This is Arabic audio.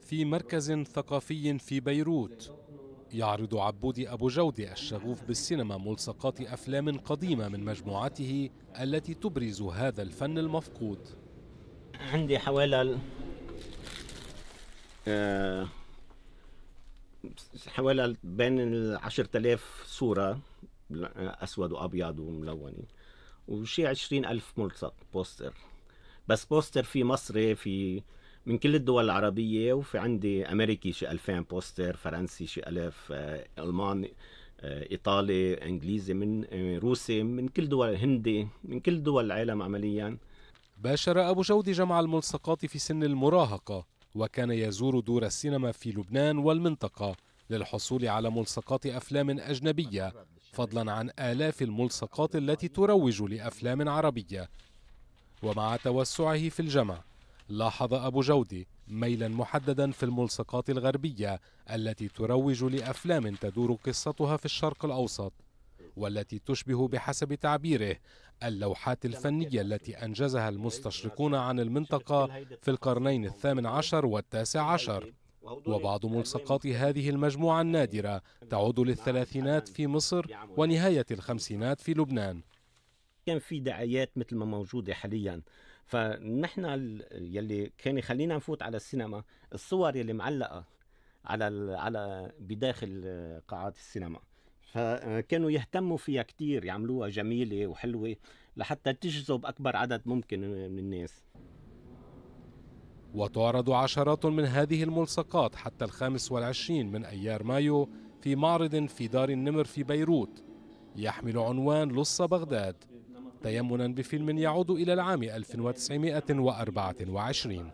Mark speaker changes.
Speaker 1: في مركز ثقافي في بيروت يعرض عبودي أبو جودة الشغوف بالسينما ملصقات أفلام قديمة من مجموعته التي تبرز هذا الفن المفقود عندي حوالي
Speaker 2: آه حوالي بين ال 10000 صورة أسود وأبيض وملونه وشي 20000 ملصق بوستر بس بوستر في مصري في من كل الدول العربية وفي عندي أمريكي شي 2000 بوستر فرنسي شي ألف آه، ألماني آه، إيطالي إنجليزي من آه، روسي من كل دول هندي من كل دول العالم عملياً باشر أبو جودي جمع الملصقات في
Speaker 1: سن المراهقة وكان يزور دور السينما في لبنان والمنطقة للحصول على ملصقات أفلام أجنبية فضلا عن آلاف الملصقات التي تروج لأفلام عربية ومع توسعه في الجمع لاحظ أبو جودي ميلا محددا في الملصقات الغربية التي تروج لأفلام تدور قصتها في الشرق الأوسط والتي تشبه بحسب تعبيره اللوحات الفنية التي أنجزها المستشرقون عن المنطقة في القرنين الثامن عشر والتاسع عشر وبعض ملصقات هذه المجموعة النادرة تعود للثلاثينات في مصر ونهاية الخمسينات في لبنان
Speaker 2: كان في دعايات مثل ما موجوده حاليا فنحن يلي كان يخلينا نفوت على السينما الصور يلي معلقه على على بداخل قاعات السينما فكانوا يهتموا فيها كثير يعملوها جميله وحلوه لحتى تجذب اكبر عدد ممكن من الناس
Speaker 1: وتعرض عشرات من هذه الملصقات حتى الخامس والعشرين من أيار مايو في معرض في دار النمر في بيروت يحمل عنوان لص بغداد تيمنا بفيلم يعود إلى العام 1924